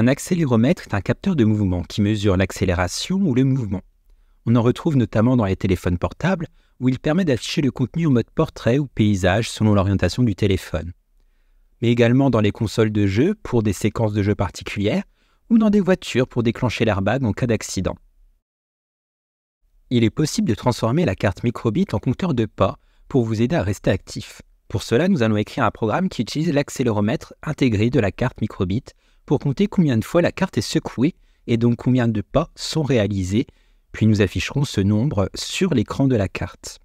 Un accéléromètre est un capteur de mouvement qui mesure l'accélération ou le mouvement. On en retrouve notamment dans les téléphones portables, où il permet d'afficher le contenu en mode portrait ou paysage selon l'orientation du téléphone. Mais également dans les consoles de jeux pour des séquences de jeux particulières, ou dans des voitures pour déclencher l'airbag en cas d'accident. Il est possible de transformer la carte microbit en compteur de pas pour vous aider à rester actif. Pour cela, nous allons écrire un programme qui utilise l'accéléromètre intégré de la carte microbit pour compter combien de fois la carte est secouée et donc combien de pas sont réalisés, puis nous afficherons ce nombre sur l'écran de la carte.